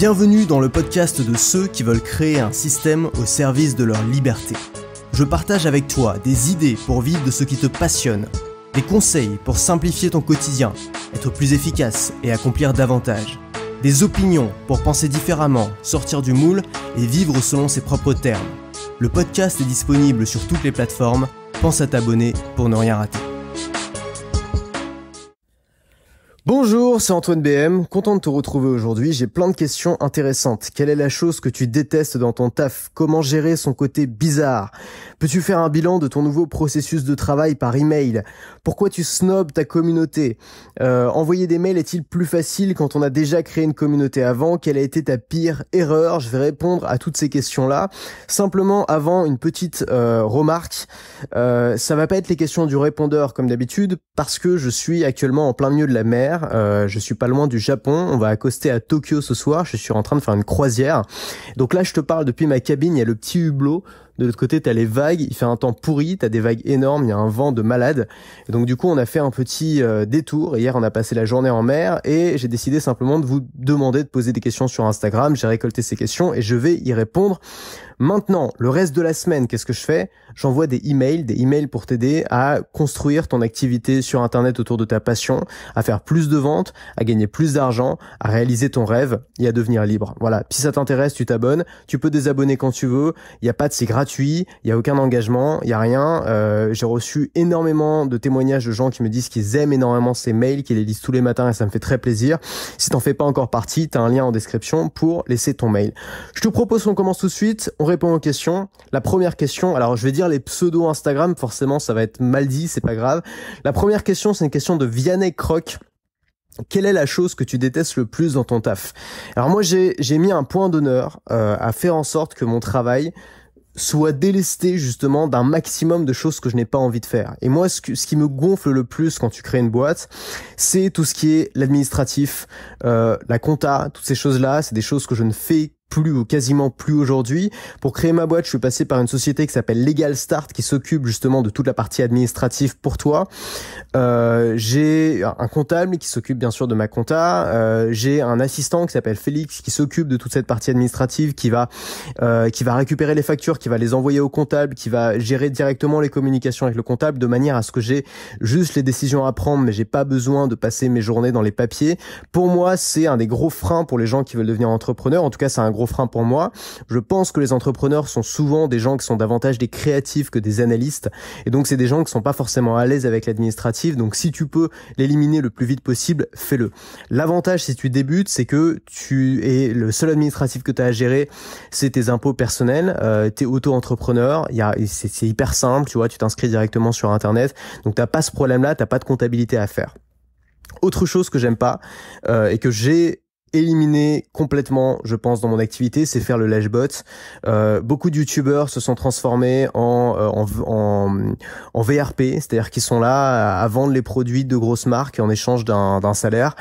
Bienvenue dans le podcast de ceux qui veulent créer un système au service de leur liberté. Je partage avec toi des idées pour vivre de ce qui te passionne, des conseils pour simplifier ton quotidien, être plus efficace et accomplir davantage, des opinions pour penser différemment, sortir du moule et vivre selon ses propres termes. Le podcast est disponible sur toutes les plateformes, pense à t'abonner pour ne rien rater. Bonjour, c'est Antoine BM, content de te retrouver aujourd'hui, j'ai plein de questions intéressantes. Quelle est la chose que tu détestes dans ton taf Comment gérer son côté bizarre Peux-tu faire un bilan de ton nouveau processus de travail par email Pourquoi tu snobs ta communauté euh, Envoyer des mails est-il plus facile quand on a déjà créé une communauté avant Quelle a été ta pire erreur Je vais répondre à toutes ces questions-là. Simplement avant une petite euh, remarque, euh, ça va pas être les questions du répondeur comme d'habitude parce que je suis actuellement en plein milieu de la mer euh, je suis pas loin du Japon. On va accoster à Tokyo ce soir. Je suis en train de faire une croisière. Donc là, je te parle depuis ma cabine. Il y a le petit hublot. De l'autre côté, t'as les vagues. Il fait un temps pourri. T'as des vagues énormes. Il y a un vent de malade. Et donc du coup, on a fait un petit euh, détour. Hier, on a passé la journée en mer et j'ai décidé simplement de vous demander de poser des questions sur Instagram. J'ai récolté ces questions et je vais y répondre. Maintenant, le reste de la semaine, qu'est-ce que je fais J'envoie des emails, des emails pour t'aider à construire ton activité sur Internet autour de ta passion, à faire plus de ventes, à gagner plus d'argent, à réaliser ton rêve et à devenir libre. Voilà, si ça t'intéresse, tu t'abonnes, tu peux désabonner quand tu veux, il n'y a pas de c'est gratuit, il n'y a aucun engagement, il n'y a rien. Euh, J'ai reçu énormément de témoignages de gens qui me disent qu'ils aiment énormément ces mails, qu'ils les lisent tous les matins et ça me fait très plaisir. Si t'en fais pas encore partie, tu as un lien en description pour laisser ton mail. Je te propose qu'on commence tout de suite. On répondre aux questions. La première question, alors je vais dire les pseudos Instagram, forcément ça va être mal dit, c'est pas grave. La première question, c'est une question de Vianney Croc. Quelle est la chose que tu détestes le plus dans ton taf Alors moi j'ai mis un point d'honneur euh, à faire en sorte que mon travail soit délesté justement d'un maximum de choses que je n'ai pas envie de faire. Et moi, ce, que, ce, qui me gonfle le plus quand tu crées une boîte, c'est tout ce qui est l'administratif, euh, la compta, toutes ces choses-là, c'est des choses que je ne fais plus ou quasiment plus aujourd'hui. Pour créer ma boîte, je suis passé par une société qui s'appelle Legal Start qui s'occupe justement de toute la partie administrative pour toi. Euh, j'ai un comptable qui s'occupe bien sûr de ma compta. Euh, j'ai un assistant qui s'appelle Félix qui s'occupe de toute cette partie administrative, qui va euh, qui va récupérer les factures, qui va les envoyer au comptable, qui va gérer directement les communications avec le comptable de manière à ce que j'ai juste les décisions à prendre, mais j'ai pas besoin de passer mes journées dans les papiers. Pour moi, c'est un des gros freins pour les gens qui veulent devenir entrepreneurs. En tout cas, c'est un frein pour moi. Je pense que les entrepreneurs sont souvent des gens qui sont davantage des créatifs que des analystes. Et donc, c'est des gens qui sont pas forcément à l'aise avec l'administratif. Donc, si tu peux l'éliminer le plus vite possible, fais-le. L'avantage, si tu débutes, c'est que tu es le seul administratif que tu as à gérer, c'est tes impôts personnels. Euh, tes auto-entrepreneur. C'est hyper simple. Tu vois, tu t'inscris directement sur Internet. Donc, t'as pas ce problème-là. T'as pas de comptabilité à faire. Autre chose que j'aime pas euh, et que j'ai éliminer complètement, je pense, dans mon activité, c'est faire le lashbot. Euh, beaucoup de youtubeurs se sont transformés en, euh, en, en, en VRP, c'est-à-dire qu'ils sont là à, vendre les produits de grosses marques en échange d'un salaire,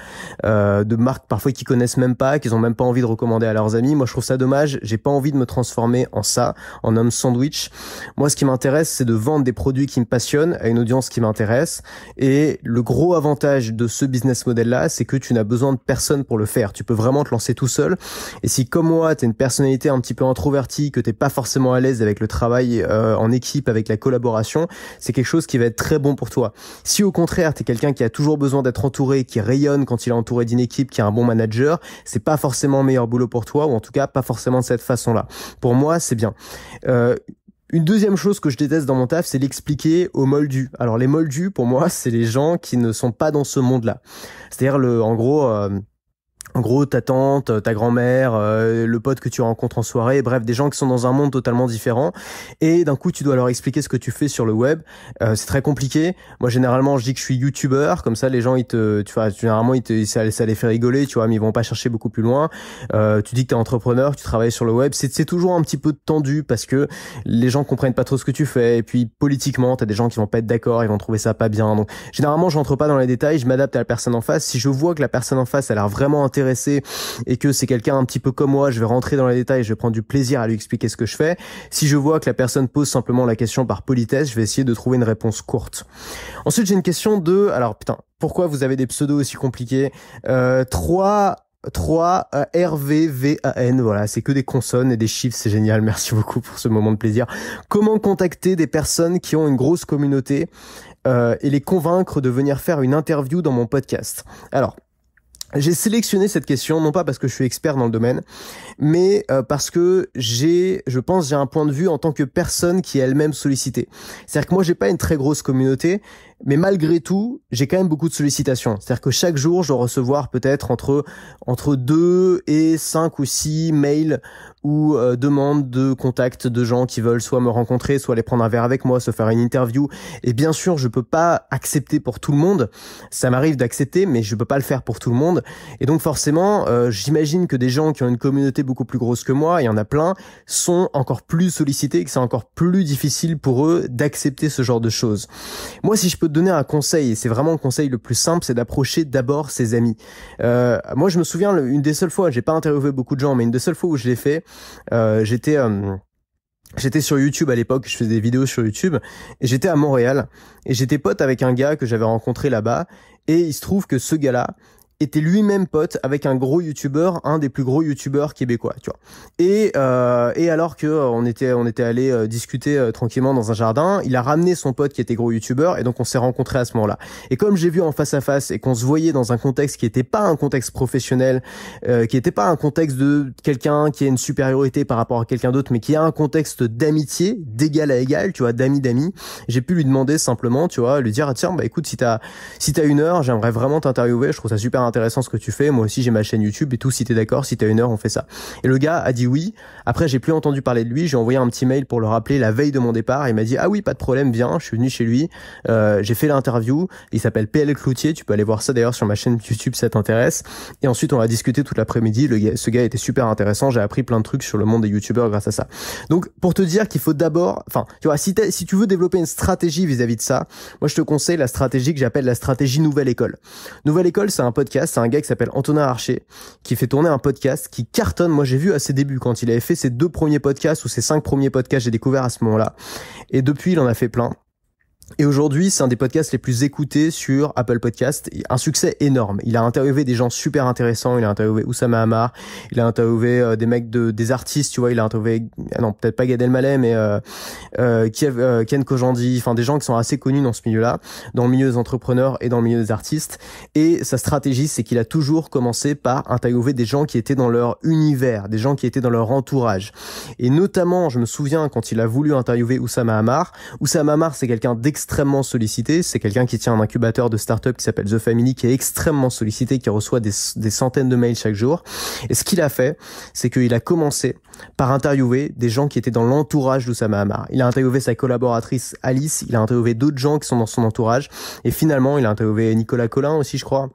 euh, de marques parfois qu'ils connaissent même pas, qu'ils ont même pas envie de recommander à leurs amis. Moi, je trouve ça dommage. J'ai pas envie de me transformer en ça, en homme sandwich. Moi, ce qui m'intéresse, c'est de vendre des produits qui me passionnent à une audience qui m'intéresse. Et le gros avantage de ce business model-là, c'est que tu n'as besoin de personne pour le faire tu peux vraiment te lancer tout seul. Et si comme moi, tu es une personnalité un petit peu introvertie, que t'es pas forcément à l'aise avec le travail euh, en équipe, avec la collaboration, c'est quelque chose qui va être très bon pour toi. Si au contraire, tu es quelqu'un qui a toujours besoin d'être entouré, qui rayonne quand il est entouré d'une équipe, qui a un bon manager, c'est pas forcément meilleur boulot pour toi, ou en tout cas pas forcément de cette façon-là. Pour moi, c'est bien. Euh, une deuxième chose que je déteste dans mon taf, c'est l'expliquer aux moldus. Alors les moldus, pour moi, c'est les gens qui ne sont pas dans ce monde-là. C'est-à-dire, le, en gros, euh, en gros, ta tante, ta grand-mère, euh, le pote que tu rencontres en soirée, bref, des gens qui sont dans un monde totalement différent. Et d'un coup, tu dois leur expliquer ce que tu fais sur le web. Euh, c'est très compliqué. Moi, généralement, je dis que je suis youtubeur, comme ça, les gens, ils te, tu vois, généralement, ils te, ça, les fait rigoler, tu vois, mais ils vont pas chercher beaucoup plus loin. Euh, tu dis que t'es entrepreneur, tu travailles sur le web. C'est, c'est toujours un petit peu tendu parce que les gens comprennent pas trop ce que tu fais. Et puis, politiquement, t'as des gens qui vont pas être d'accord, ils vont trouver ça pas bien. Donc, généralement, j'entre pas dans les détails, je m'adapte à la personne en face. Si je vois que la personne en face a l'air vraiment intéressée et que c'est quelqu'un un petit peu comme moi, je vais rentrer dans les détails, je vais prendre du plaisir à lui expliquer ce que je fais. Si je vois que la personne pose simplement la question par politesse, je vais essayer de trouver une réponse courte. Ensuite, j'ai une question de, alors putain, pourquoi vous avez des pseudos aussi compliqués euh, 3 3 euh, R N voilà c'est que des consonnes et des chiffres c'est génial merci beaucoup pour ce moment de plaisir comment contacter des personnes qui ont une grosse communauté euh, et les convaincre de venir faire une interview dans mon podcast alors j'ai sélectionné cette question non pas parce que je suis expert dans le domaine, mais euh, parce que j'ai, je pense, j'ai un point de vue en tant que personne qui est elle-même sollicitée. C'est-à-dire que moi, j'ai pas une très grosse communauté, mais malgré tout, j'ai quand même beaucoup de sollicitations. C'est-à-dire que chaque jour, je dois recevoir peut-être entre entre deux et cinq ou six mails ou euh, demandes de contact de gens qui veulent soit me rencontrer, soit aller prendre un verre avec moi, se faire une interview. Et bien sûr, je peux pas accepter pour tout le monde. Ça m'arrive d'accepter, mais je peux pas le faire pour tout le monde. Et donc forcément, euh, j'imagine que des gens qui ont une communauté beaucoup plus grosse que moi, il y en a plein, sont encore plus sollicités et que c'est encore plus difficile pour eux d'accepter ce genre de choses. Moi, si je peux donner un conseil, et c'est vraiment le conseil le plus simple, c'est d'approcher d'abord ses amis. Euh, moi, je me souviens, une des seules fois, j'ai pas interviewé beaucoup de gens, mais une des seules fois où je l'ai fait, euh, j'étais euh, J'étais sur YouTube à l'époque, je faisais des vidéos sur YouTube, et j'étais à Montréal, et j'étais pote avec un gars que j'avais rencontré là-bas, et il se trouve que ce gars-là, était lui-même pote avec un gros youtubeur, un des plus gros youtubeurs québécois, tu vois. Et euh, et alors que euh, on était on était allé euh, discuter euh, tranquillement dans un jardin, il a ramené son pote qui était gros youtubeur et donc on s'est rencontré à ce moment-là. Et comme j'ai vu en face à face et qu'on se voyait dans un contexte qui était pas un contexte professionnel, euh, qui n'était pas un contexte de quelqu'un qui a une supériorité par rapport à quelqu'un d'autre, mais qui a un contexte d'amitié, d'égal à égal, tu vois, d'amis d'ami, j'ai pu lui demander simplement, tu vois, lui dire ah, tiens bah écoute si t'as si t'as une heure, j'aimerais vraiment t'interviewer, je trouve ça super intéressant ce que tu fais, moi aussi j'ai ma chaîne YouTube et tout, si t'es d'accord, si t'as une heure, on fait ça. Et le gars a dit oui. Après, j'ai plus entendu parler de lui, j'ai envoyé un petit mail pour le rappeler la veille de mon départ. Il m'a dit ah oui, pas de problème, viens. Je suis venu chez lui, euh, j'ai fait l'interview. Il s'appelle PL Cloutier, tu peux aller voir ça d'ailleurs sur ma chaîne YouTube, si ça t'intéresse. Et ensuite, on a discuté toute l'après-midi. Le, ce gars était super intéressant, j'ai appris plein de trucs sur le monde des YouTubeurs grâce à ça. Donc, pour te dire qu'il faut d'abord, enfin, tu vois, si, si tu veux développer une stratégie vis-à-vis -vis de ça, moi je te conseille la stratégie que j'appelle la stratégie nouvelle école. Nouvelle école, c'est un podcast c'est un gars qui s'appelle Antonin Archer qui fait tourner un podcast qui cartonne. Moi, j'ai vu à ses débuts quand il avait fait ses deux premiers podcasts ou ses cinq premiers podcasts, j'ai découvert à ce moment-là. Et depuis, il en a fait plein. Et aujourd'hui, c'est un des podcasts les plus écoutés sur Apple Podcast. Un succès énorme. Il a interviewé des gens super intéressants. Il a interviewé Oussama Hamar. Il a interviewé euh, des mecs de, des artistes, tu vois. Il a interviewé, ah non, peut-être pas Gad Elmaleh, mais euh, euh, euh, Ken Kojandi. Enfin, des gens qui sont assez connus dans ce milieu-là, dans le milieu des entrepreneurs et dans le milieu des artistes. Et sa stratégie, c'est qu'il a toujours commencé par interviewer des gens qui étaient dans leur univers, des gens qui étaient dans leur entourage. Et notamment, je me souviens quand il a voulu interviewer Oussama Hamar. Oussama Hamar, c'est quelqu'un d'extrêmement extrêmement sollicité. C'est quelqu'un qui tient un incubateur de start-up qui s'appelle The Family, qui est extrêmement sollicité, qui reçoit des, centaines de mails chaque jour. Et ce qu'il a fait, c'est qu'il a commencé par interviewer des gens qui étaient dans l'entourage d'Oussama Hamar. Il a interviewé sa collaboratrice Alice, il a interviewé d'autres gens qui sont dans son entourage. Et finalement, il a interviewé Nicolas Collin aussi, je crois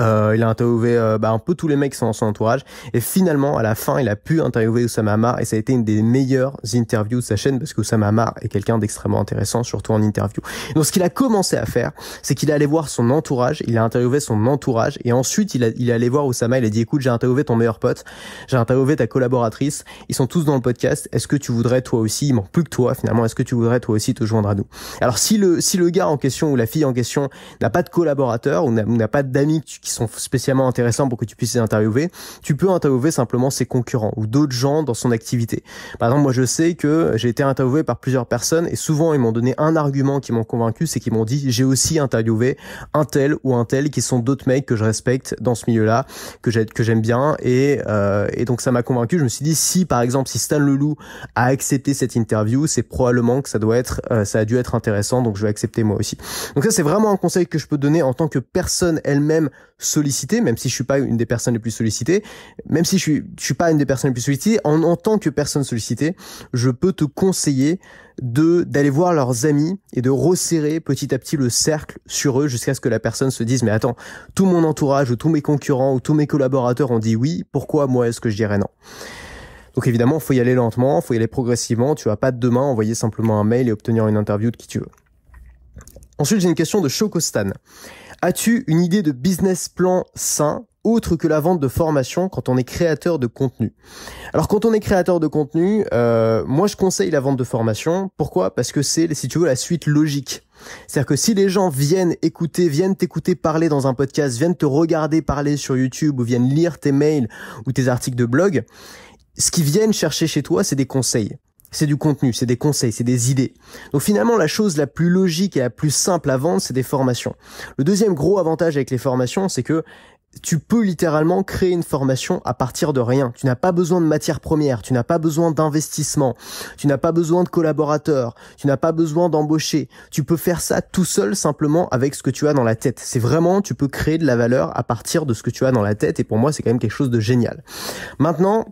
euh, il a interviewé euh, bah, un peu tous les mecs qui sont dans son entourage et finalement à la fin il a pu interviewer Oussama Amar et ça a été une des meilleures interviews de sa chaîne parce que Oussama Hamar est quelqu'un d'extrêmement intéressant surtout en interview. Donc ce qu'il a commencé à faire c'est qu'il est allé voir son entourage, il a interviewé son entourage et ensuite il, est allé voir Oussama, il a dit écoute j'ai interviewé ton meilleur pote, j'ai interviewé ta collaboratrice, ils sont tous dans le podcast, est-ce que tu voudrais toi aussi, il manque plus que toi finalement, est-ce que tu voudrais toi aussi te joindre à nous Alors si le, si le gars en question ou la fille en question n'a pas de collaborateur ou n'a pas d'amis qui sont spécialement intéressants pour que tu puisses les interviewer, tu peux interviewer simplement ses concurrents ou d'autres gens dans son activité. Par exemple, moi je sais que j'ai été interviewé par plusieurs personnes et souvent ils m'ont donné un argument qui m'ont convaincu, c'est qu'ils m'ont dit j'ai aussi interviewé un tel ou un tel qui sont d'autres mecs que je respecte dans ce milieu-là, que j'aime bien et, euh, et donc ça m'a convaincu. Je me suis dit si par exemple si Stan Leloup a accepté cette interview, c'est probablement que ça doit être euh, ça a dû être intéressant donc je vais accepter moi aussi. Donc ça c'est vraiment un conseil que je peux donner en tant que personne elle-même sollicité, même si je suis pas une des personnes les plus sollicitées, même si je suis, je suis pas une des personnes les plus sollicitées, en, en tant que personne sollicitée, je peux te conseiller de d'aller voir leurs amis et de resserrer petit à petit le cercle sur eux jusqu'à ce que la personne se dise mais attends, tout mon entourage ou tous mes concurrents ou tous mes collaborateurs ont dit oui, pourquoi moi est-ce que je dirais non donc évidemment, faut y aller lentement, faut y aller progressivement. Tu vas pas demain envoyer simplement un mail et obtenir une interview de qui tu veux. Ensuite, j'ai une question de Chocostan. As-tu une idée de business plan sain autre que la vente de formation quand on est créateur de contenu. Alors quand on est créateur de contenu, euh, moi je conseille la vente de formation. Pourquoi Parce que c'est, si tu veux, la suite logique. C'est-à-dire que si les gens viennent écouter, viennent t'écouter parler dans un podcast, viennent te regarder parler sur YouTube ou viennent lire tes mails ou tes articles de blog, ce qu'ils viennent chercher chez toi, c'est des conseils c'est du contenu, c'est des conseils, c'est des idées. Donc finalement, la chose la plus logique et la plus simple à vendre, c'est des formations. Le deuxième gros avantage avec les formations, c'est que tu peux littéralement créer une formation à partir de rien. Tu n'as pas besoin de matières premières, tu n'as pas besoin d'investissement, tu n'as pas besoin de collaborateurs, tu n'as pas besoin d'embaucher. Tu peux faire ça tout seul simplement avec ce que tu as dans la tête. C'est vraiment, tu peux créer de la valeur à partir de ce que tu as dans la tête et pour moi c'est quand même quelque chose de génial. Maintenant,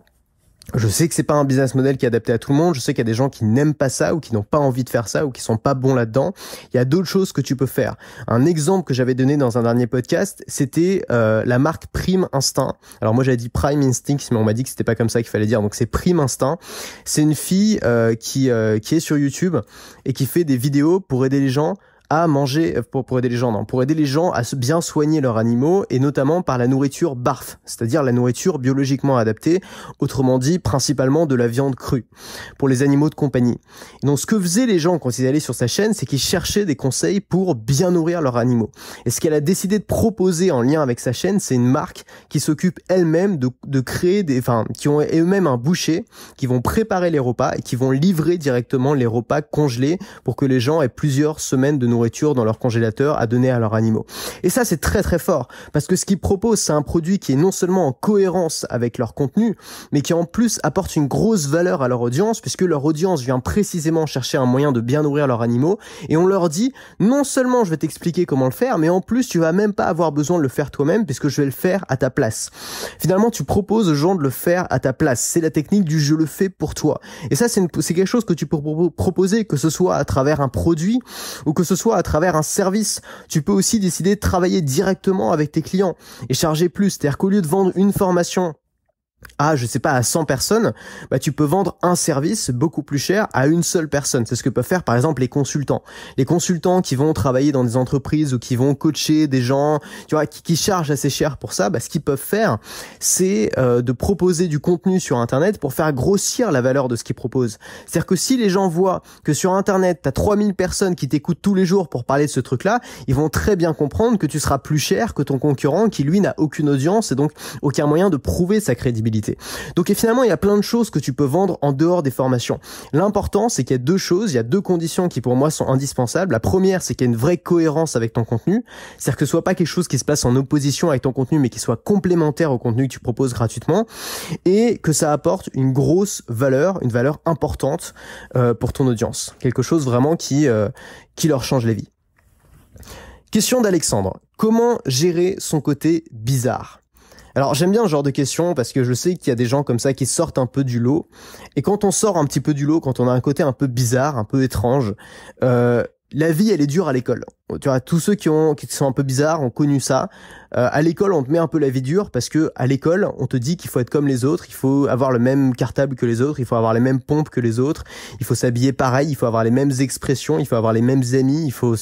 je sais que c'est pas un business model qui est adapté à tout le monde. Je sais qu'il y a des gens qui n'aiment pas ça ou qui n'ont pas envie de faire ça ou qui sont pas bons là-dedans. Il y a d'autres choses que tu peux faire. Un exemple que j'avais donné dans un dernier podcast, c'était euh, la marque Prime Instinct. Alors moi j'avais dit Prime Instinct, mais on m'a dit que c'était pas comme ça qu'il fallait dire. Donc c'est Prime Instinct. C'est une fille euh, qui euh, qui est sur YouTube et qui fait des vidéos pour aider les gens à manger pour, pour aider les gens, non, pour aider les gens à bien soigner leurs animaux et notamment par la nourriture barf, c'est-à-dire la nourriture biologiquement adaptée, autrement dit principalement de la viande crue pour les animaux de compagnie. donc ce que faisaient les gens quand ils allaient sur sa chaîne, c'est qu'ils cherchaient des conseils pour bien nourrir leurs animaux. Et ce qu'elle a décidé de proposer en lien avec sa chaîne, c'est une marque qui s'occupe elle-même de, de créer des, enfin, qui ont eux-mêmes un boucher, qui vont préparer les repas et qui vont livrer directement les repas congelés pour que les gens aient plusieurs semaines de nourriture dans leur congélateur à donner à leurs animaux. Et ça, c'est très très fort, parce que ce qu'ils proposent, c'est un produit qui est non seulement en cohérence avec leur contenu, mais qui en plus apporte une grosse valeur à leur audience, puisque leur audience vient précisément chercher un moyen de bien nourrir leurs animaux, et on leur dit, non seulement je vais t'expliquer comment le faire, mais en plus tu vas même pas avoir besoin de le faire toi-même, puisque je vais le faire à ta place. Finalement, tu proposes aux gens de le faire à ta place. C'est la technique du je le fais pour toi. Et ça, c'est quelque chose que tu peux proposer, que ce soit à travers un produit, ou que ce soit à travers un service. Tu peux aussi décider de travailler directement avec tes clients et charger plus. C'est-à-dire qu'au lieu de vendre une formation ah, je sais pas, à 100 personnes, bah, tu peux vendre un service beaucoup plus cher à une seule personne. C'est ce que peuvent faire, par exemple, les consultants. Les consultants qui vont travailler dans des entreprises ou qui vont coacher des gens, tu vois, qui, qui chargent assez cher pour ça, bah, ce qu'ils peuvent faire, c'est euh, de proposer du contenu sur Internet pour faire grossir la valeur de ce qu'ils proposent. C'est-à-dire que si les gens voient que sur Internet, t'as 3000 personnes qui t'écoutent tous les jours pour parler de ce truc-là, ils vont très bien comprendre que tu seras plus cher que ton concurrent qui, lui, n'a aucune audience et donc aucun moyen de prouver sa crédibilité. Donc finalement, il y a plein de choses que tu peux vendre en dehors des formations. L'important, c'est qu'il y a deux choses, il y a deux conditions qui pour moi sont indispensables. La première, c'est qu'il y a une vraie cohérence avec ton contenu, c'est-à-dire que ce soit pas quelque chose qui se passe en opposition avec ton contenu, mais qui soit complémentaire au contenu que tu proposes gratuitement, et que ça apporte une grosse valeur, une valeur importante euh, pour ton audience. Quelque chose vraiment qui, euh, qui leur change la vie. Question d'Alexandre. Comment gérer son côté bizarre alors j'aime bien ce genre de questions parce que je sais qu'il y a des gens comme ça qui sortent un peu du lot. Et quand on sort un petit peu du lot, quand on a un côté un peu bizarre, un peu étrange, euh, la vie elle est dure à l'école. Tu vois, tous ceux qui ont qui sont un peu bizarres ont connu ça. Euh, à l'école, on te met un peu la vie dure parce que à l'école, on te dit qu'il faut être comme les autres, il faut avoir le même cartable que les autres, il faut avoir les mêmes pompes que les autres, il faut s'habiller pareil, il faut avoir les mêmes expressions, il faut avoir les mêmes amis, il faut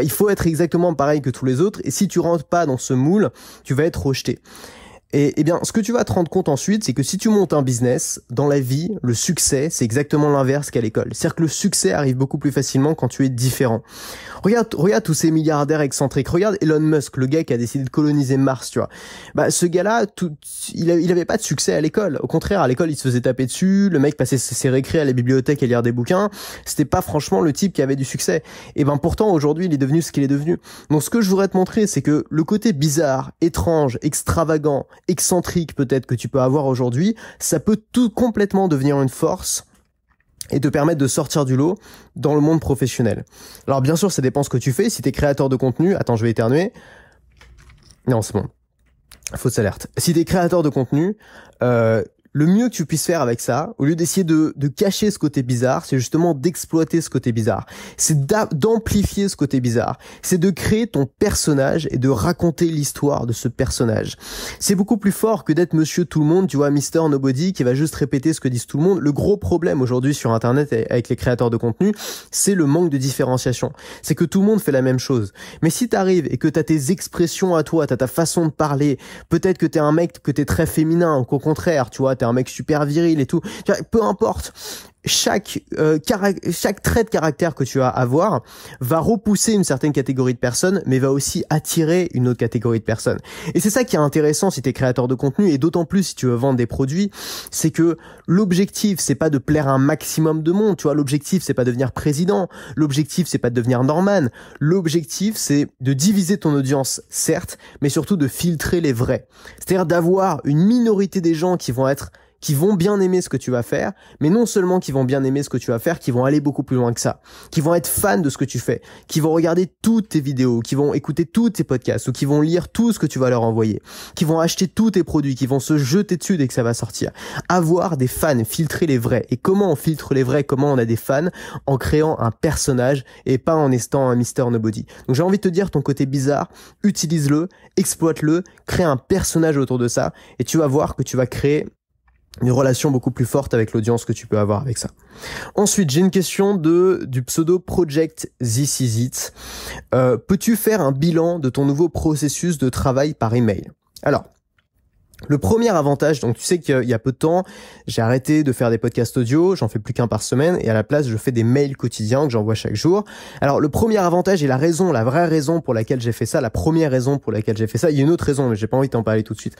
il faut être exactement pareil que tous les autres et si tu rentres pas dans ce moule, tu vas être rejeté. Et, eh bien, ce que tu vas te rendre compte ensuite, c'est que si tu montes un business, dans la vie, le succès, c'est exactement l'inverse qu'à l'école. C'est-à-dire que le succès arrive beaucoup plus facilement quand tu es différent. Regarde, regarde tous ces milliardaires excentriques. Regarde Elon Musk, le gars qui a décidé de coloniser Mars, tu vois. Bah, ce gars-là, il, il avait pas de succès à l'école. Au contraire, à l'école, il se faisait taper dessus. Le mec passait ses récré à la bibliothèque et lire des bouquins. C'était pas franchement le type qui avait du succès. Et eh ben, pourtant, aujourd'hui, il est devenu ce qu'il est devenu. Donc, ce que je voudrais te montrer, c'est que le côté bizarre, étrange, extravagant, excentrique peut-être que tu peux avoir aujourd'hui, ça peut tout complètement devenir une force et te permettre de sortir du lot dans le monde professionnel. Alors bien sûr, ça dépend ce que tu fais. Si tu es créateur de contenu, attends, je vais éternuer. Non, c'est bon. Fausse alerte. Si tu es créateur de contenu, euh, le mieux que tu puisses faire avec ça, au lieu d'essayer de, de, cacher ce côté bizarre, c'est justement d'exploiter ce côté bizarre. C'est d'amplifier ce côté bizarre. C'est de créer ton personnage et de raconter l'histoire de ce personnage. C'est beaucoup plus fort que d'être monsieur tout le monde, tu vois, Mister Nobody, qui va juste répéter ce que disent tout le monde. Le gros problème aujourd'hui sur Internet avec les créateurs de contenu, c'est le manque de différenciation. C'est que tout le monde fait la même chose. Mais si t'arrives et que t'as tes expressions à toi, t'as ta façon de parler, peut-être que t'es un mec, que t'es très féminin, qu'au contraire, tu vois, t'es un mec super viril et tout. Peu importe chaque euh, chaque trait de caractère que tu as à avoir va repousser une certaine catégorie de personnes mais va aussi attirer une autre catégorie de personnes et c'est ça qui est intéressant si tu es créateur de contenu et d'autant plus si tu veux vendre des produits c'est que l'objectif c'est pas de plaire un maximum de monde tu vois l'objectif c'est pas de devenir président l'objectif c'est pas de devenir Norman l'objectif c'est de diviser ton audience certes mais surtout de filtrer les vrais c'est-à-dire d'avoir une minorité des gens qui vont être qui vont bien aimer ce que tu vas faire, mais non seulement qui vont bien aimer ce que tu vas faire, qui vont aller beaucoup plus loin que ça, qui vont être fans de ce que tu fais, qui vont regarder toutes tes vidéos, qui vont écouter tous tes podcasts, ou qui vont lire tout ce que tu vas leur envoyer, qui vont acheter tous tes produits, qui vont se jeter dessus dès que ça va sortir. Avoir des fans, filtrer les vrais. Et comment on filtre les vrais Comment on a des fans En créant un personnage et pas en estant un Mister Nobody. Donc j'ai envie de te dire, ton côté bizarre, utilise-le, exploite-le, crée un personnage autour de ça, et tu vas voir que tu vas créer une relation beaucoup plus forte avec l'audience que tu peux avoir avec ça. Ensuite, j'ai une question de du pseudo Project This Is It. Euh, peux-tu faire un bilan de ton nouveau processus de travail par email Alors, le premier avantage, donc tu sais qu'il y a peu de temps, j'ai arrêté de faire des podcasts audio, j'en fais plus qu'un par semaine, et à la place, je fais des mails quotidiens que j'envoie chaque jour. Alors le premier avantage et la raison, la vraie raison pour laquelle j'ai fait ça, la première raison pour laquelle j'ai fait ça, il y a une autre raison, mais j'ai pas envie de t'en parler tout de suite.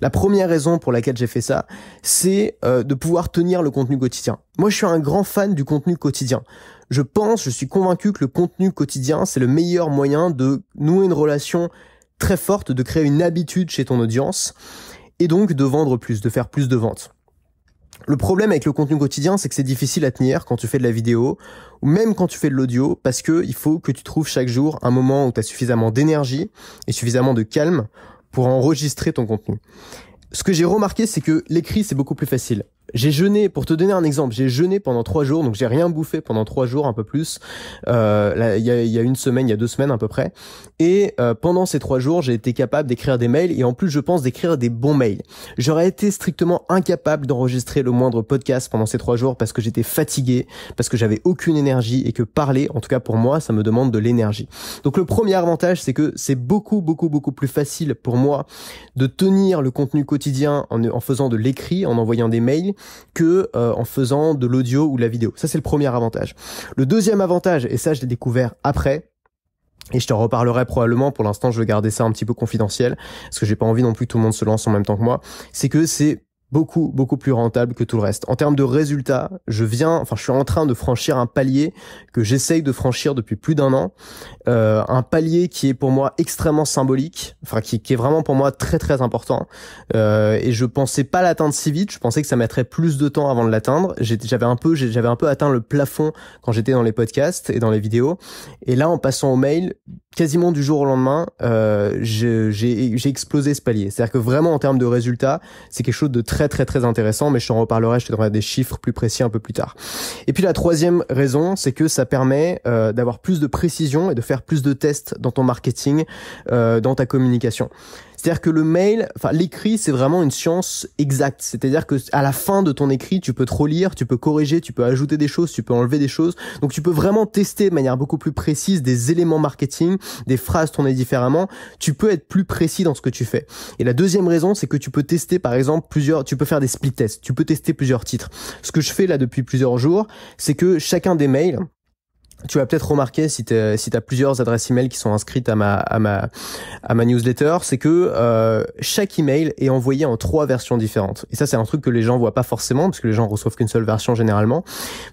La première raison pour laquelle j'ai fait ça, c'est euh, de pouvoir tenir le contenu quotidien. Moi, je suis un grand fan du contenu quotidien. Je pense, je suis convaincu que le contenu quotidien, c'est le meilleur moyen de nouer une relation très forte, de créer une habitude chez ton audience et donc de vendre plus, de faire plus de ventes. Le problème avec le contenu quotidien, c'est que c'est difficile à tenir quand tu fais de la vidéo ou même quand tu fais de l'audio parce que il faut que tu trouves chaque jour un moment où tu as suffisamment d'énergie et suffisamment de calme pour enregistrer ton contenu. Ce que j'ai remarqué, c'est que l'écrit, c'est beaucoup plus facile. J'ai jeûné, pour te donner un exemple, j'ai jeûné pendant trois jours, donc j'ai rien bouffé pendant trois jours, un peu plus. Euh, il y, a, une semaine, il y a deux semaines à peu près. Et euh, pendant ces trois jours, j'ai été capable d'écrire des mails et en plus, je pense d'écrire des bons mails. J'aurais été strictement incapable d'enregistrer le moindre podcast pendant ces trois jours parce que j'étais fatigué, parce que j'avais aucune énergie et que parler, en tout cas pour moi, ça me demande de l'énergie. Donc le premier avantage, c'est que c'est beaucoup, beaucoup, beaucoup plus facile pour moi de tenir le contenu quotidien en faisant de l'écrit, en envoyant des mails, que euh, en faisant de l'audio ou de la vidéo. Ça c'est le premier avantage. Le deuxième avantage, et ça je l'ai découvert après, et je t'en reparlerai probablement. Pour l'instant, je vais garder ça un petit peu confidentiel parce que j'ai pas envie non plus que tout le monde se lance en même temps que moi. C'est que c'est beaucoup, beaucoup plus rentable que tout le reste. En termes de résultats, je viens, enfin, je suis en train de franchir un palier que j'essaye de franchir depuis plus d'un an. Euh, un palier qui est pour moi extrêmement symbolique, enfin, qui, qui est vraiment pour moi très, très important. Euh, et je pensais pas l'atteindre si vite. Je pensais que ça mettrait plus de temps avant de l'atteindre. J'avais un peu, j'avais un peu atteint le plafond quand j'étais dans les podcasts et dans les vidéos. Et là, en passant au mail, quasiment du jour au lendemain, euh, j'ai explosé ce palier. C'est-à-dire que vraiment, en termes de résultats, c'est quelque chose de très très très intéressant, mais je t'en reparlerai, je te donnerai des chiffres plus précis un peu plus tard. Et puis la troisième raison, c'est que ça permet euh, d'avoir plus de précision et de faire plus de tests dans ton marketing, euh, dans ta communication. C'est-à-dire que le mail, enfin l'écrit, c'est vraiment une science exacte. C'est-à-dire que à la fin de ton écrit, tu peux trop lire, tu peux corriger, tu peux ajouter des choses, tu peux enlever des choses. Donc tu peux vraiment tester de manière beaucoup plus précise des éléments marketing, des phrases tournées différemment. Tu peux être plus précis dans ce que tu fais. Et la deuxième raison, c'est que tu peux tester par exemple plusieurs, tu peux faire des split tests, tu peux tester plusieurs titres. Ce que je fais là depuis plusieurs jours, c'est que chacun des mails tu vas peut-être remarquer si tu si as plusieurs adresses email qui sont inscrites à ma à ma à ma newsletter, c'est que euh, chaque email est envoyé en trois versions différentes. Et ça c'est un truc que les gens voient pas forcément parce que les gens reçoivent qu'une seule version généralement,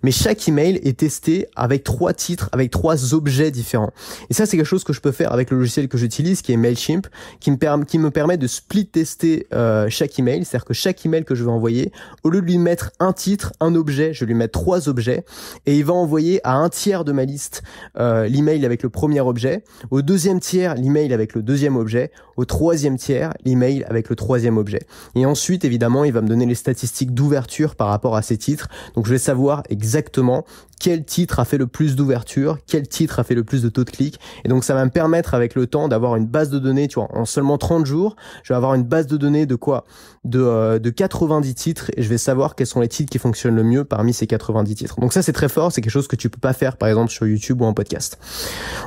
mais chaque email est testé avec trois titres, avec trois objets différents. Et ça c'est quelque chose que je peux faire avec le logiciel que j'utilise qui est Mailchimp qui me permet qui me permet de split tester euh, chaque email, c'est-à-dire que chaque email que je vais envoyer, au lieu de lui mettre un titre, un objet, je lui mets trois objets et il va envoyer à un tiers de ma liste euh, l'email avec le premier objet, au deuxième tiers l'email avec le deuxième objet, au troisième tiers l'email avec le troisième objet. Et ensuite, évidemment, il va me donner les statistiques d'ouverture par rapport à ces titres. Donc je vais savoir exactement quel titre a fait le plus d'ouverture, quel titre a fait le plus de taux de clic. Et donc ça va me permettre avec le temps d'avoir une base de données, tu vois, en seulement 30 jours, je vais avoir une base de données de quoi de, 90 euh, titres et je vais savoir quels sont les titres qui fonctionnent le mieux parmi ces 90 titres. Donc ça c'est très fort, c'est quelque chose que tu peux pas faire par exemple sur YouTube ou en podcast.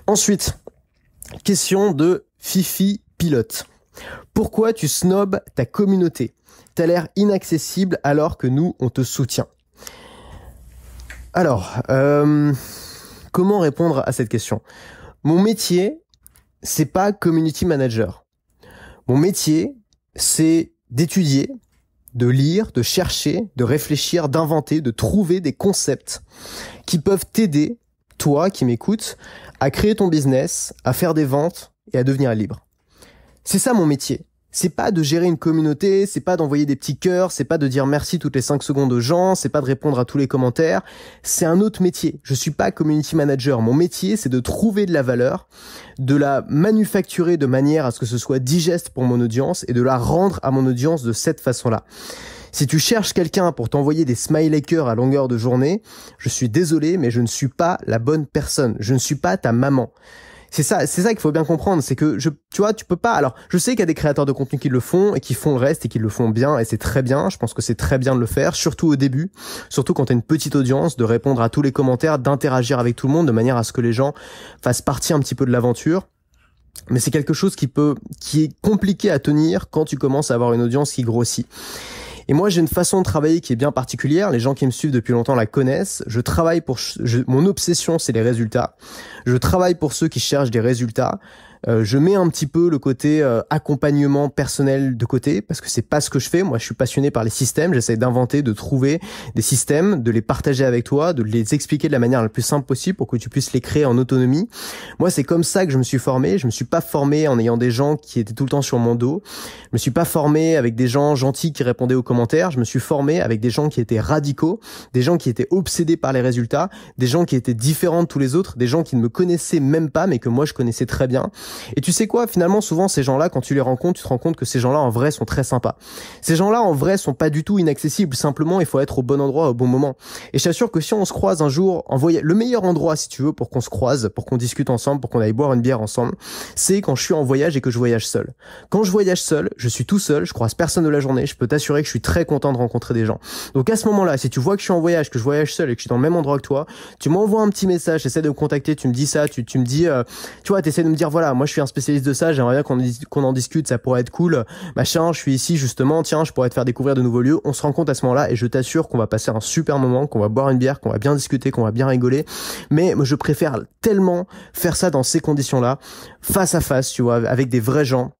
Ensuite, question de Fifi Pilote. Pourquoi tu snobs ta communauté T'as l'air inaccessible alors que nous, on te soutient. Alors, euh, comment répondre à cette question Mon métier, c'est pas community manager. Mon métier, c'est d'étudier, de lire, de chercher, de réfléchir, d'inventer, de trouver des concepts qui peuvent t'aider, toi qui m'écoutes, à créer ton business, à faire des ventes et à devenir libre. C'est ça mon métier c'est pas de gérer une communauté, c'est pas d'envoyer des petits cœurs, c'est pas de dire merci toutes les 5 secondes aux gens, c'est pas de répondre à tous les commentaires. C'est un autre métier. Je suis pas community manager. Mon métier, c'est de trouver de la valeur, de la manufacturer de manière à ce que ce soit digeste pour mon audience et de la rendre à mon audience de cette façon-là. Si tu cherches quelqu'un pour t'envoyer des smiley cœurs à longueur de journée, je suis désolé, mais je ne suis pas la bonne personne. Je ne suis pas ta maman c'est ça, c'est ça qu'il faut bien comprendre, c'est que je, tu vois, tu peux pas. Alors, je sais qu'il y a des créateurs de contenu qui le font et qui font le reste et qui le font bien et c'est très bien. Je pense que c'est très bien de le faire, surtout au début, surtout quand t'as une petite audience, de répondre à tous les commentaires, d'interagir avec tout le monde de manière à ce que les gens fassent partie un petit peu de l'aventure. Mais c'est quelque chose qui peut, qui est compliqué à tenir quand tu commences à avoir une audience qui grossit. Et moi, j'ai une façon de travailler qui est bien particulière. Les gens qui me suivent depuis longtemps la connaissent. Je travaille pour, mon obsession, c'est les résultats. Je travaille pour ceux qui cherchent des résultats. Euh, je mets un petit peu le côté euh, accompagnement personnel de côté parce que c'est pas ce que je fais. Moi, je suis passionné par les systèmes. J'essaie d'inventer, de trouver des systèmes, de les partager avec toi, de les expliquer de la manière la plus simple possible pour que tu puisses les créer en autonomie. Moi, c'est comme ça que je me suis formé. Je me suis pas formé en ayant des gens qui étaient tout le temps sur mon dos. Je me suis pas formé avec des gens gentils qui répondaient aux commentaires. Je me suis formé avec des gens qui étaient radicaux, des gens qui étaient obsédés par les résultats, des gens qui étaient différents de tous les autres, des gens qui ne me connaissaient même pas mais que moi je connaissais très bien. Et tu sais quoi, finalement, souvent, ces gens-là, quand tu les rencontres, tu te rends compte que ces gens-là, en vrai, sont très sympas. Ces gens-là, en vrai, sont pas du tout inaccessibles. Simplement, il faut être au bon endroit au bon moment. Et je t'assure que si on se croise un jour, en voyage, le meilleur endroit, si tu veux, pour qu'on se croise, pour qu'on discute ensemble, pour qu'on aille boire une bière ensemble, c'est quand je suis en voyage et que je voyage seul. Quand je voyage seul, je suis tout seul, je croise personne de la journée, je peux t'assurer que je suis très content de rencontrer des gens. Donc à ce moment-là, si tu vois que je suis en voyage, que je voyage seul et que je suis dans le même endroit que toi, tu m'envoies un petit message, j'essaie de me contacter, tu me dis ça, tu, me dis, euh, tu vois, essaies de me dire, voilà, moi je suis un spécialiste de ça, j'aimerais bien qu'on en discute, ça pourrait être cool, machin, je suis ici justement, tiens, je pourrais te faire découvrir de nouveaux lieux. On se rend compte à ce moment-là et je t'assure qu'on va passer un super moment, qu'on va boire une bière, qu'on va bien discuter, qu'on va bien rigoler. Mais je préfère tellement faire ça dans ces conditions-là, face à face, tu vois, avec des vrais gens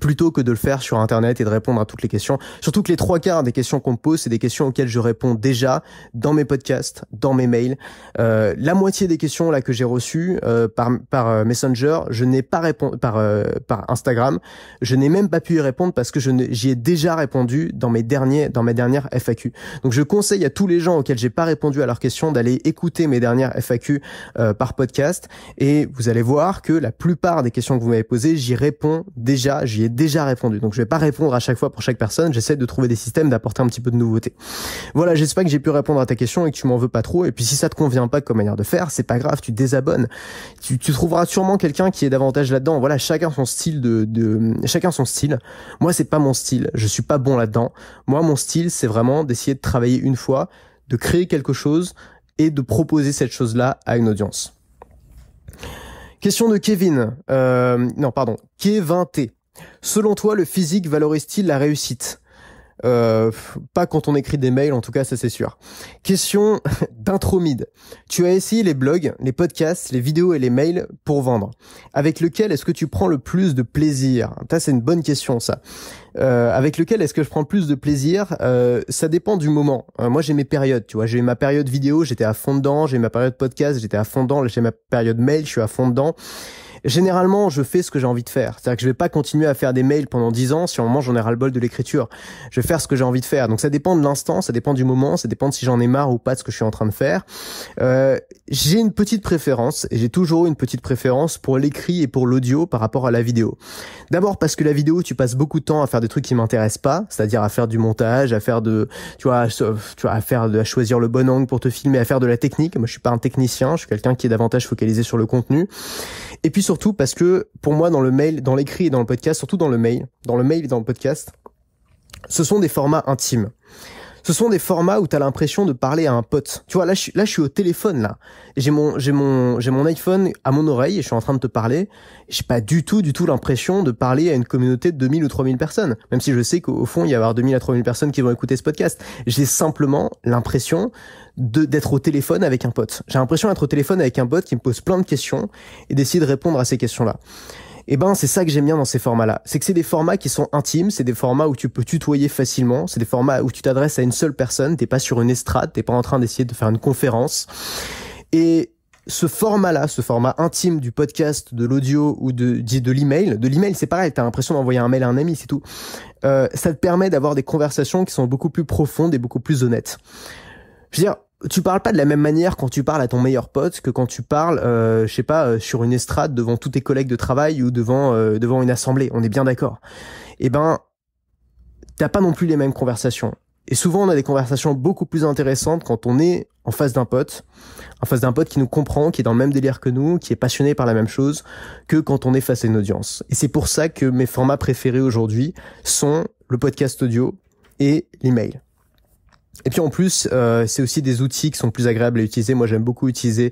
plutôt que de le faire sur Internet et de répondre à toutes les questions. Surtout que les trois quarts des questions qu'on me pose, c'est des questions auxquelles je réponds déjà dans mes podcasts, dans mes mails. Euh, la moitié des questions là que j'ai reçues euh, par, par euh, Messenger, je n'ai pas répondu par, euh, par Instagram. Je n'ai même pas pu y répondre parce que je j'y ai déjà répondu dans mes derniers dans mes dernières FAQ. Donc je conseille à tous les gens auxquels j'ai pas répondu à leurs questions d'aller écouter mes dernières FAQ par podcast et vous allez voir que la plupart des questions que vous m'avez posées, j'y réponds déjà déjà répondu. Donc je vais pas répondre à chaque fois pour chaque personne, j'essaie de trouver des systèmes, d'apporter un petit peu de nouveauté. Voilà, j'espère que j'ai pu répondre à ta question et que tu m'en veux pas trop. Et puis si ça te convient pas comme manière de faire, c'est pas grave, tu désabonnes. Tu, trouveras sûrement quelqu'un qui est davantage là-dedans. Voilà, chacun son style de, chacun son style. Moi, c'est pas mon style, je suis pas bon là-dedans. Moi, mon style, c'est vraiment d'essayer de travailler une fois, de créer quelque chose et de proposer cette chose-là à une audience. Question de Kevin. Euh, non, pardon. Kevin t Selon toi, le physique valorise-t-il la réussite euh, pas quand on écrit des mails, en tout cas, ça c'est sûr. Question d'intromide. Tu as essayé les blogs, les podcasts, les vidéos et les mails pour vendre. Avec lequel est-ce que tu prends le plus de plaisir Ça c'est une bonne question ça. Euh, avec lequel est-ce que je prends le plus de plaisir euh, Ça dépend du moment. Euh, moi j'ai mes périodes, tu vois. J'ai ma période vidéo, j'étais à fond dedans. J'ai ma période podcast, j'étais à fond dedans. J'ai ma période mail, je suis à fond dedans généralement, je fais ce que j'ai envie de faire. C'est-à-dire que je vais pas continuer à faire des mails pendant 10 ans si au moment j'en ai ras-le-bol de l'écriture. Je vais faire ce que j'ai envie de faire. Donc ça dépend de l'instant, ça dépend du moment, ça dépend de si j'en ai marre ou pas de ce que je suis en train de faire. Euh, j'ai une petite préférence, et j'ai toujours une petite préférence pour l'écrit et pour l'audio par rapport à la vidéo. D'abord parce que la vidéo, tu passes beaucoup de temps à faire des trucs qui m'intéressent pas, c'est-à-dire à faire du montage, à faire de, tu vois, tu vois, à faire de, à choisir le bon angle pour te filmer, à faire de la technique. Moi, je suis pas un technicien, je suis quelqu'un qui est davantage focalisé sur le contenu. Et puis surtout parce que pour moi, dans le mail, dans l'écrit et dans le podcast, surtout dans le mail, dans le mail et dans le podcast, ce sont des formats intimes. Ce sont des formats où tu as l'impression de parler à un pote. Tu vois, là, je suis, au téléphone, là. J'ai mon, j'ai mon, j'ai mon iPhone à mon oreille et je suis en train de te parler. J'ai pas du tout, du tout l'impression de parler à une communauté de 2000 ou 3000 personnes. Même si je sais qu'au fond, il y a avoir 2000 à 3000 personnes qui vont écouter ce podcast. J'ai simplement l'impression d'être au téléphone avec un pote. J'ai l'impression d'être au téléphone avec un pote qui me pose plein de questions et d'essayer de répondre à ces questions-là. Et eh ben c'est ça que j'aime bien dans ces formats-là. C'est que c'est des formats qui sont intimes, c'est des formats où tu peux tutoyer facilement, c'est des formats où tu t'adresses à une seule personne, t'es pas sur une estrade, t'es pas en train d'essayer de faire une conférence. Et ce format-là, ce format intime du podcast, de l'audio ou de, de l'email, de l'email c'est pareil, t'as l'impression d'envoyer un mail à un ami, c'est tout. Euh, ça te permet d'avoir des conversations qui sont beaucoup plus profondes et beaucoup plus honnêtes. Je veux dire, tu parles pas de la même manière quand tu parles à ton meilleur pote que quand tu parles, euh, je sais pas, euh, sur une estrade devant tous tes collègues de travail ou devant euh, devant une assemblée. On est bien d'accord. Eh ben, t'as pas non plus les mêmes conversations. Et souvent, on a des conversations beaucoup plus intéressantes quand on est en face d'un pote, en face d'un pote qui nous comprend, qui est dans le même délire que nous, qui est passionné par la même chose, que quand on est face à une audience. Et c'est pour ça que mes formats préférés aujourd'hui sont le podcast audio et l'email. Et puis en plus, euh, c'est aussi des outils qui sont plus agréables à utiliser. Moi, j'aime beaucoup utiliser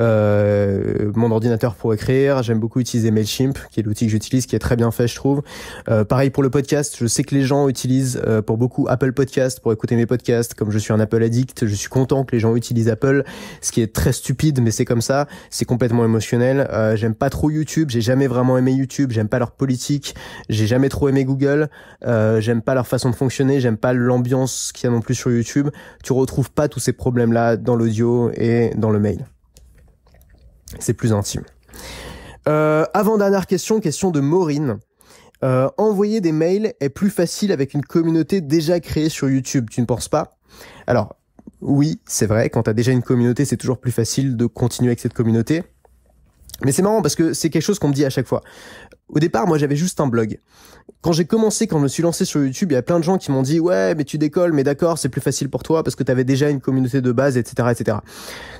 euh, mon ordinateur pour écrire. J'aime beaucoup utiliser Mailchimp, qui est l'outil que j'utilise, qui est très bien fait, je trouve. Euh, pareil pour le podcast. Je sais que les gens utilisent pour beaucoup Apple Podcast pour écouter mes podcasts. Comme je suis un Apple addict, je suis content que les gens utilisent Apple, ce qui est très stupide, mais c'est comme ça. C'est complètement émotionnel. j'aime pas trop YouTube. J'ai jamais vraiment aimé YouTube. J'aime pas leur politique. J'ai jamais trop aimé Google. j'aime pas leur façon de fonctionner. J'aime pas l'ambiance qu'il y a non plus sur YouTube YouTube, tu retrouves pas tous ces problèmes-là dans l'audio et dans le mail. C'est plus intime. Euh, avant dernière question, question de Maureen. Euh, envoyer des mails est plus facile avec une communauté déjà créée sur YouTube, tu ne penses pas Alors, oui, c'est vrai, quand tu as déjà une communauté, c'est toujours plus facile de continuer avec cette communauté. Mais c'est marrant parce que c'est quelque chose qu'on me dit à chaque fois. Au départ, moi, j'avais juste un blog. Quand j'ai commencé, quand je me suis lancé sur YouTube, il y a plein de gens qui m'ont dit ouais, mais tu décolles, mais d'accord, c'est plus facile pour toi parce que tu avais déjà une communauté de base, etc., etc.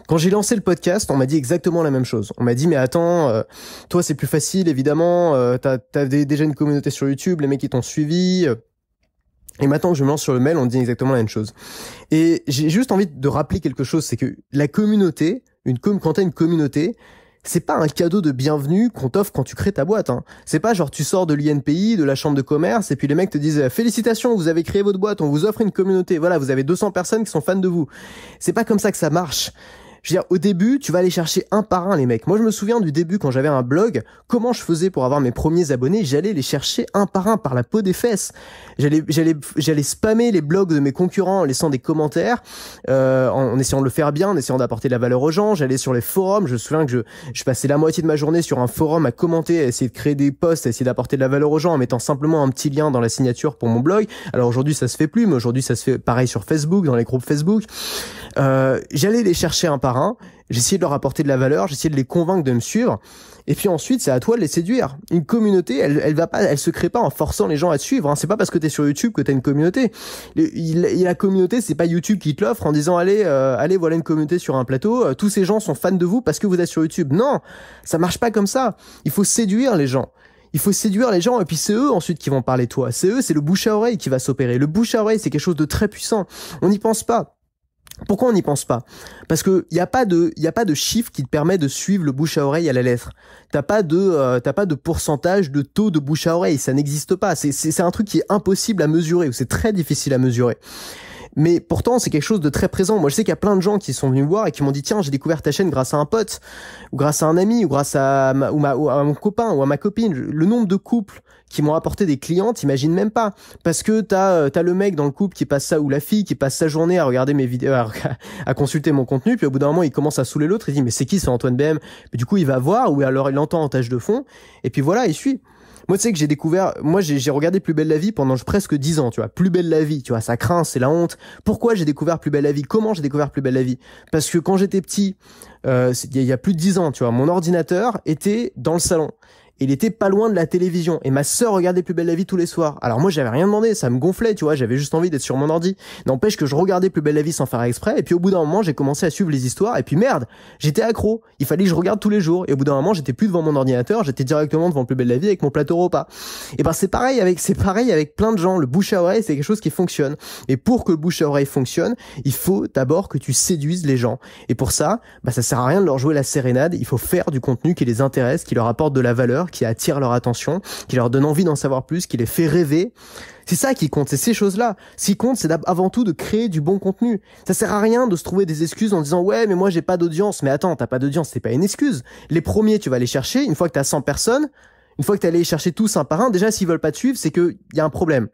Quand j'ai lancé le podcast, on m'a dit exactement la même chose. On m'a dit mais attends, euh, toi c'est plus facile évidemment, tu euh, t'as déjà une communauté sur YouTube, les mecs qui t'ont suivi. Euh. et maintenant que je me lance sur le mail, on dit exactement la même chose. Et j'ai juste envie de rappeler quelque chose, c'est que la communauté, une tu quand t'as une communauté, c'est pas un cadeau de bienvenue qu'on t'offre quand tu crées ta boîte. Hein. C'est pas genre tu sors de l'INPI, de la chambre de commerce, et puis les mecs te disent félicitations, vous avez créé votre boîte, on vous offre une communauté, voilà, vous avez 200 personnes qui sont fans de vous. C'est pas comme ça que ça marche. Je veux dire, au début, tu vas aller chercher un par un les mecs. Moi, je me souviens du début quand j'avais un blog, comment je faisais pour avoir mes premiers abonnés, j'allais les chercher un par un par la peau des fesses. J'allais, j'allais, j'allais spammer les blogs de mes concurrents en laissant des commentaires, euh, en, essayant de le faire bien, en essayant d'apporter de la valeur aux gens. J'allais sur les forums. Je me souviens que je, je passais la moitié de ma journée sur un forum à commenter, à essayer de créer des posts, à essayer d'apporter de la valeur aux gens en mettant simplement un petit lien dans la signature pour mon blog. Alors aujourd'hui, ça se fait plus, mais aujourd'hui, ça se fait pareil sur Facebook, dans les groupes Facebook. Euh, j'allais les chercher un par un par J'essayais de leur apporter de la valeur, j'essayais de les convaincre de me suivre. Et puis ensuite, c'est à toi de les séduire. Une communauté, elle, elle va pas, elle se crée pas en forçant les gens à te suivre. Hein. C'est pas parce que t'es sur YouTube que t'as une communauté. Et la communauté, c'est pas YouTube qui te l'offre en disant allez, euh, allez, voilà une communauté sur un plateau. Euh, tous ces gens sont fans de vous parce que vous êtes sur YouTube. Non, ça marche pas comme ça. Il faut séduire les gens. Il faut séduire les gens et puis c'est eux ensuite qui vont parler de toi. C'est eux, c'est le bouche à oreille qui va s'opérer. Le bouche à oreille, c'est quelque chose de très puissant. On n'y pense pas. Pourquoi on n'y pense pas Parce que n'y y a pas de il y a pas de chiffre qui te permet de suivre le bouche à oreille à la lettre. T'as pas de euh, t'as pas de pourcentage de taux de bouche à oreille, ça n'existe pas. C'est c'est un truc qui est impossible à mesurer ou c'est très difficile à mesurer. Mais pourtant, c'est quelque chose de très présent. Moi, je sais qu'il y a plein de gens qui sont venus me voir et qui m'ont dit tiens, j'ai découvert ta chaîne grâce à un pote, ou grâce à un ami, ou grâce à, ou ma à mon copain, ou à ma copine. Le nombre de couples qui m'ont apporté des clients, t'imagines même pas. Parce que t'as euh, as le mec dans le couple qui passe ça ou la fille qui passe sa journée à regarder mes vidéos, à, consulter mon contenu, puis au bout d'un moment il commence à saouler l'autre, il dit mais c'est qui c'est Antoine BM Mais du coup il va voir ou alors il l'entend en tâche de fond, et puis voilà il suit. Moi, tu sais que j'ai découvert, moi, j'ai regardé Plus belle la vie pendant presque dix ans, tu vois. Plus belle la vie, tu vois, ça craint, c'est la honte. Pourquoi j'ai découvert Plus belle la vie Comment j'ai découvert Plus belle la vie Parce que quand j'étais petit, euh, il euh, y, y, a plus de dix ans, tu vois, mon ordinateur était dans le salon il était pas loin de la télévision et ma sœur regardait Plus belle la vie tous les soirs. Alors moi j'avais rien demandé, ça me gonflait, tu vois, j'avais juste envie d'être sur mon ordi. N'empêche que je regardais Plus belle la vie sans faire exprès et puis au bout d'un moment, j'ai commencé à suivre les histoires et puis merde, j'étais accro. Il fallait que je regarde tous les jours et au bout d'un moment, j'étais plus devant mon ordinateur, j'étais directement devant Plus belle la vie avec mon plateau repas. Et ben c'est pareil avec c'est pareil avec plein de gens, le bouche à oreille, c'est quelque chose qui fonctionne. Et pour que le bouche à oreille fonctionne, il faut d'abord que tu séduises les gens. Et pour ça, bah ça sert à rien de leur jouer la sérénade, il faut faire du contenu qui les intéresse, qui leur apporte de la valeur qui attire leur attention, qui leur donne envie d'en savoir plus, qui les fait rêver. C'est ça qui compte, c'est ces choses-là. Ce qui compte, c'est avant tout de créer du bon contenu. Ça sert à rien de se trouver des excuses en disant ouais, mais moi j'ai pas d'audience. Mais attends, t'as pas d'audience, c'est pas une excuse. Les premiers, tu vas les chercher. Une fois que t'as 100 personnes, une fois que tu allé les chercher tous un par un, déjà s'ils veulent pas te suivre, c'est qu'il y a un problème.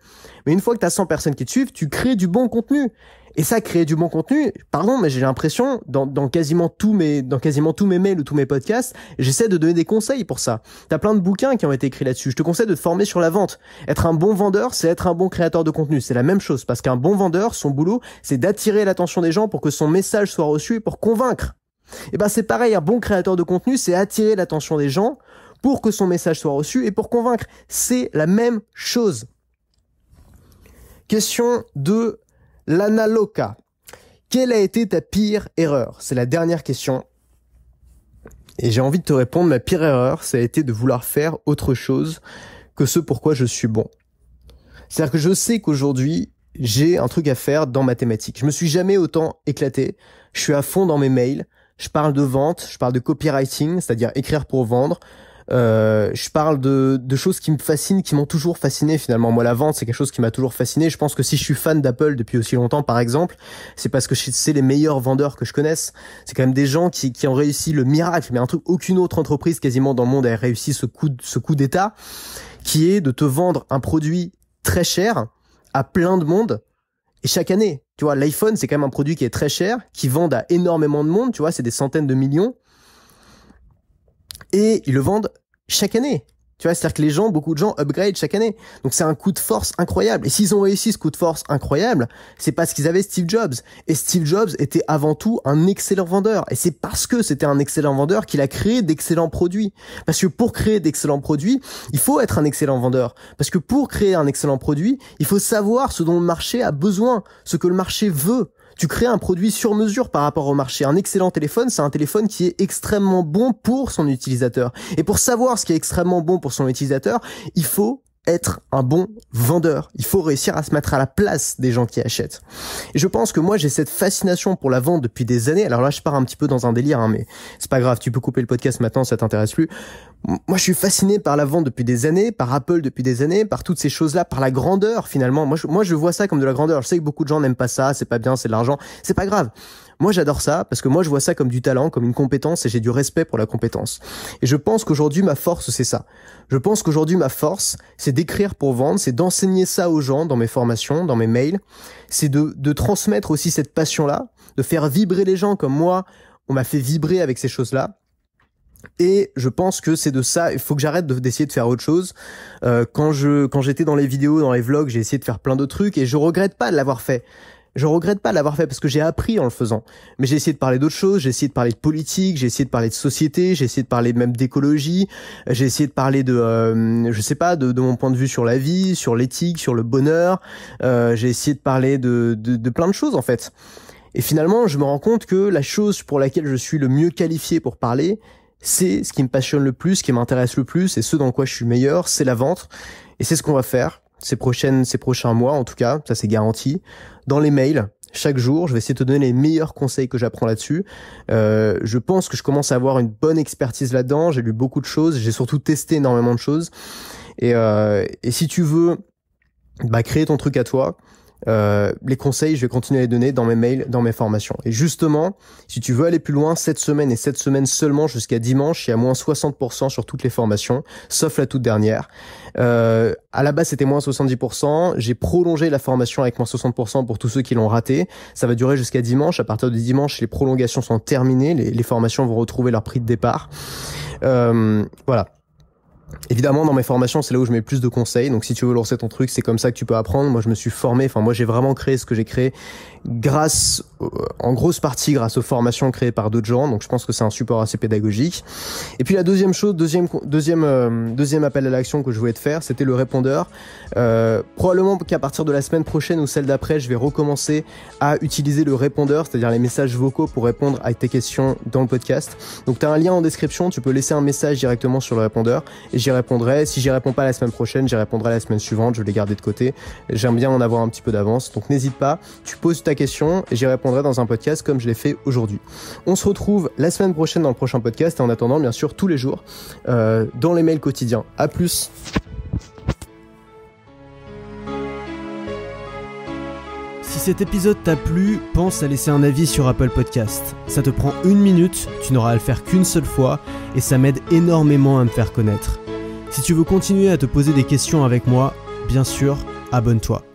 Mais une fois que t'as as 100 personnes qui te suivent, tu crées du bon contenu. Et ça, créer du bon contenu, pardon, mais j'ai l'impression, dans, quasiment tous mes, dans quasiment tous mes mails ou tous mes podcasts, j'essaie de donner des conseils pour ça. T'as plein de bouquins qui ont été écrits là-dessus. Je te conseille de te former sur la vente. Être un bon vendeur, c'est être un bon créateur de contenu. C'est la même chose, parce qu'un bon vendeur, son boulot, c'est d'attirer l'attention des gens pour que son message soit reçu et pour convaincre. Et eh ben c'est pareil, un bon créateur de contenu, c'est attirer l'attention des gens pour que son message soit reçu et pour convaincre. C'est la même chose. Question 2 Lana Loca, quelle a été ta pire erreur C'est la dernière question. Et j'ai envie de te répondre, ma pire erreur, ça a été de vouloir faire autre chose que ce pourquoi je suis bon. C'est-à-dire que je sais qu'aujourd'hui, j'ai un truc à faire dans ma thématique. Je me suis jamais autant éclaté. Je suis à fond dans mes mails. Je parle de vente, je parle de copywriting, c'est-à-dire écrire pour vendre. Euh, je parle de, choses qui me fascinent, qui m'ont toujours fasciné finalement. Moi, la vente, c'est quelque chose qui m'a toujours fasciné. Je pense que si je suis fan d'Apple depuis aussi longtemps, par exemple, c'est parce que c'est les meilleurs vendeurs que je connaisse. C'est quand même des gens qui, ont réussi le miracle, mais un truc aucune autre entreprise quasiment dans le monde a réussi ce coup, ce coup d'état, qui est de te vendre un produit très cher à plein de monde et chaque année. Tu vois, l'iPhone, c'est quand même un produit qui est très cher, qui vend à énormément de monde. Tu vois, c'est des centaines de millions et ils le vendent chaque année. Tu vois, c'est-à-dire que les gens, beaucoup de gens upgrade chaque année. Donc c'est un coup de force incroyable. Et s'ils ont réussi ce coup de force incroyable, c'est parce qu'ils avaient Steve Jobs. Et Steve Jobs était avant tout un excellent vendeur. Et c'est parce que c'était un excellent vendeur qu'il a créé d'excellents produits. Parce que pour créer d'excellents produits, il faut être un excellent vendeur. Parce que pour créer un excellent produit, il faut savoir ce dont le marché a besoin, ce que le marché veut tu crées un produit sur mesure par rapport au marché. Un excellent téléphone, c'est un téléphone qui est extrêmement bon pour son utilisateur. Et pour savoir ce qui est extrêmement bon pour son utilisateur, il faut être un bon vendeur. Il faut réussir à se mettre à la place des gens qui achètent. Et je pense que moi j'ai cette fascination pour la vente depuis des années. Alors là je pars un petit peu dans un délire, hein, mais c'est pas grave, tu peux couper le podcast maintenant, ça t'intéresse plus moi, je suis fasciné par la vente depuis des années, par Apple depuis des années, par toutes ces choses-là, par la grandeur finalement. Moi je, moi, je vois ça comme de la grandeur. Je sais que beaucoup de gens n'aiment pas ça, c'est pas bien, c'est de l'argent, c'est pas grave. Moi, j'adore ça parce que moi, je vois ça comme du talent, comme une compétence et j'ai du respect pour la compétence. Et je pense qu'aujourd'hui, ma force, c'est ça. Je pense qu'aujourd'hui, ma force, c'est d'écrire pour vendre, c'est d'enseigner ça aux gens dans mes formations, dans mes mails, c'est de, de transmettre aussi cette passion-là, de faire vibrer les gens comme moi, on m'a fait vibrer avec ces choses-là et je pense que c'est de ça. Il faut que j'arrête d'essayer de faire autre chose. Euh, quand je quand j'étais dans les vidéos, dans les vlogs, j'ai essayé de faire plein de trucs et je regrette pas de l'avoir fait. Je regrette pas de l'avoir fait parce que j'ai appris en le faisant. Mais j'ai essayé de parler d'autres choses, j'ai essayé de parler de politique, j'ai essayé de parler de société, j'ai essayé de parler même d'écologie, j'ai essayé de parler de, euh, je sais pas, de, de, mon point de vue sur la vie, sur l'éthique, sur le bonheur. Euh, j'ai essayé de parler de, de, de, plein de choses en fait. Et finalement, je me rends compte que la chose pour laquelle je suis le mieux qualifié pour parler, c'est ce qui me passionne le plus, ce qui m'intéresse le plus, et ce dans quoi je suis meilleur, c'est la vente. Et c'est ce qu'on va faire ces prochaines, ces prochains mois en tout cas, ça c'est garanti. Dans les mails, chaque jour. Je vais essayer de te donner les meilleurs conseils que j'apprends là-dessus. Euh, je pense que je commence à avoir une bonne expertise là-dedans. J'ai lu beaucoup de choses. J'ai surtout testé énormément de choses. Et, euh, si tu veux bah, créer ton truc à toi, euh, les conseils, je vais continuer à les donner dans mes mails, dans mes formations. Et justement, si tu veux aller plus loin, cette semaine et cette semaine seulement jusqu'à dimanche, il y a moins 60% sur toutes les formations, sauf la toute dernière. Euh, à la base, c'était moins 70%. J'ai prolongé la formation avec moins 60% pour tous ceux qui l'ont raté. Ça va durer jusqu'à dimanche. À partir de dimanche, les prolongations sont terminées. Les, formations vont retrouver leur prix de départ. Euh, voilà. Évidemment, dans mes formations, c'est là où je mets plus de conseils. Donc, si tu veux lancer ton truc, c'est comme ça que tu peux apprendre. Moi, je me suis formé. Enfin, moi, j'ai vraiment créé ce que j'ai créé grâce, euh, en grosse partie, grâce aux formations créées par d'autres gens. Donc, je pense que c'est un support assez pédagogique. Et puis, la deuxième chose, deuxième, deuxième, euh, deuxième appel à l'action que je voulais te faire, c'était le répondeur. Euh, probablement qu'à partir de la semaine prochaine ou celle d'après, je vais recommencer à utiliser le répondeur, c'est-à-dire les messages vocaux pour répondre à tes questions dans le podcast. Donc, tu as un lien en description. Tu peux laisser un message directement sur le répondeur. Et j'y répondrai. Si j'y réponds pas la semaine prochaine, j'y répondrai la semaine suivante, je vais les garder de côté. J'aime bien en avoir un petit peu d'avance, donc n'hésite pas, tu poses ta question et j'y répondrai dans un podcast comme je l'ai fait aujourd'hui. On se retrouve la semaine prochaine dans le prochain podcast et en attendant, bien sûr, tous les jours euh, dans les mails quotidiens. A plus Si cet épisode t'a plu, pense à laisser un avis sur Apple Podcast. Ça te prend une minute, tu n'auras à le faire qu'une seule fois, et ça m'aide énormément à me faire connaître. Si tu veux continuer à te poser des questions avec moi, bien sûr, abonne-toi.